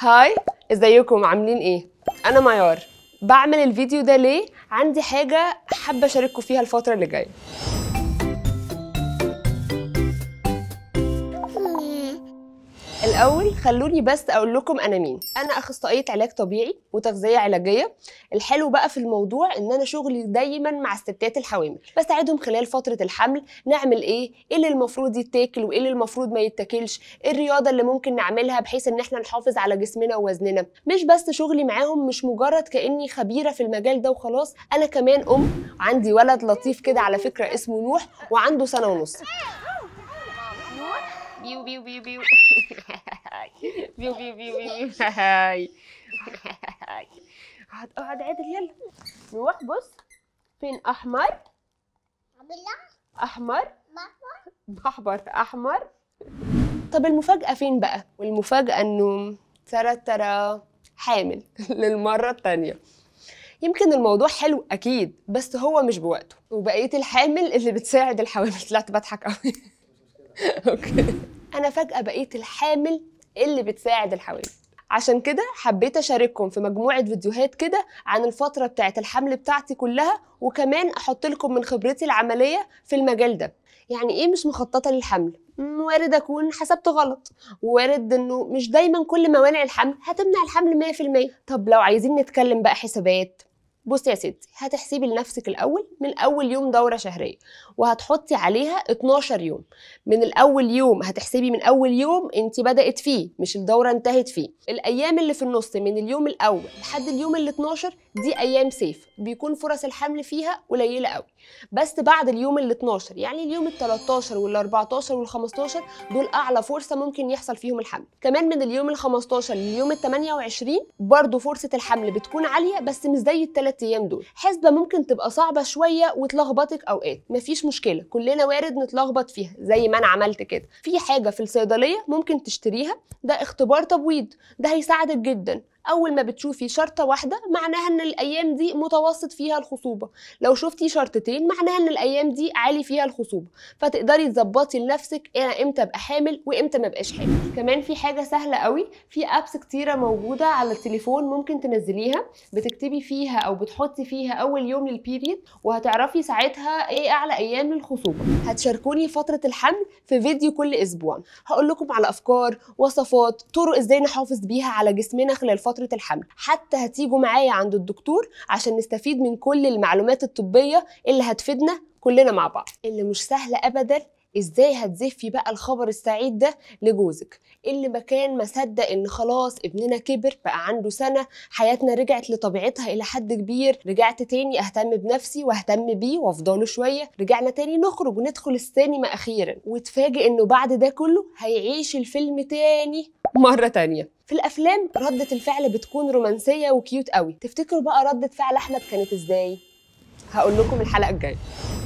هاي ازيكم عاملين ايه انا ميار بعمل الفيديو ده ليه عندي حاجه حابه اشارككم فيها الفتره اللي جايه الاول خلوني بس اقول لكم انا مين انا اخصائيه علاج طبيعي وتغذيه علاجيه الحلو بقى في الموضوع ان انا شغلي دايما مع الستات الحوامل بساعدهم خلال فتره الحمل نعمل ايه ايه اللي المفروض يتاكل وايه اللي المفروض ما يتاكلش ايه الرياضه اللي ممكن نعملها بحيث ان احنا نحافظ على جسمنا ووزننا مش بس شغلي معاهم مش مجرد كاني خبيره في المجال ده وخلاص انا كمان ام عندي ولد لطيف كده على فكره اسمه نوح وعنده سنه ونص بيو بيو بيو بيو بيو بيو بيو بيو بيو هاي اقعد اقعد عادل يلا نروح بص فين احمر احمر احمر احمر طب المفاجاه فين بقى والمفاجاه انه ترى ترى حامل للمره الثانيه يمكن الموضوع حلو اكيد بس هو مش بوقته وبقيه الحامل اللي بتساعد الحوامل طلعت بضحك قوي اوكي فجاه بقيت الحامل اللي بتساعد الحوامل عشان كده حبيت اشارككم في مجموعه فيديوهات كده عن الفتره بتاعه الحمل بتاعتي كلها وكمان احط لكم من خبرتي العمليه في المجال ده يعني ايه مش مخططه للحمل وارد اكون حسبت غلط وارد انه مش دايما كل موانع الحمل هتمنع الحمل 100% طب لو عايزين نتكلم بقى حسابات بصي يا ستي هتحسبي لنفسك الاول من اول يوم دوره شهريه وهتحطي عليها 12 يوم من الاول يوم هتحسبي من اول يوم انت بدات فيه مش الدوره انتهت فيه الايام اللي في النص من اليوم الاول لحد اليوم ال 12 دي ايام صيف بيكون فرص الحمل فيها قليله قوي بس بعد اليوم ال 12 يعني اليوم ال 13 وال 14 وال 15 دول اعلى فرصه ممكن يحصل فيهم الحمل كمان من اليوم ال 15 لليوم ال 28 برضه فرصه الحمل بتكون عاليه بس مش زي ال الثلاث ايام دول حسبه ممكن تبقى صعبه شويه وتلخبطك اوقات مفيش مشكله كلنا وارد نتلخبط فيها زي ما انا عملت كده في حاجه في الصيدليه ممكن تشتريها ده اختبار تبويض ده هيساعدك جدا اول ما بتشوفي شرطه واحده معناها ان الايام دي متوسط فيها الخصوبه لو شفتي شرطتين معناها ان الايام دي عالي فيها الخصوبه فتقدري تظبطي لنفسك انا إيه، امتى ابقى حامل وامتى ما ابقاش حامل كمان في حاجه سهله قوي في ابس كتيره موجوده على التليفون ممكن تنزليها بتكتبي فيها او بتحطي فيها اول يوم للبيريد وهتعرفي ساعتها ايه اعلى ايام للخصوبه هتشاركوني فتره الحمل في فيديو كل اسبوع هقول لكم على افكار وصفات طرق ازاي نحافظ بيها على جسمنا خلال فتره فتره الحمل حتى هتيجوا معايا عند الدكتور عشان نستفيد من كل المعلومات الطبيه اللي هتفيدنا كلنا مع بعض اللي مش سهل ابدا ازاي هتزفي بقى الخبر السعيد ده لجوزك اللي ما كان مصدق ان خلاص ابننا كبر بقى عنده سنه حياتنا رجعت لطبيعتها الى حد كبير رجعت تاني اهتم بنفسي واهتم بيه وافضله شويه رجعنا تاني نخرج وندخل السينما اخيرا وتفاجئ انه بعد ده كله هيعيش الفيلم تاني مرة تانية في الأفلام ردة الفعل بتكون رومانسية وكيوت قوي تفتكروا بقى ردة فعل أحمد كانت إزاي؟ هقول لكم الحلقة الجاية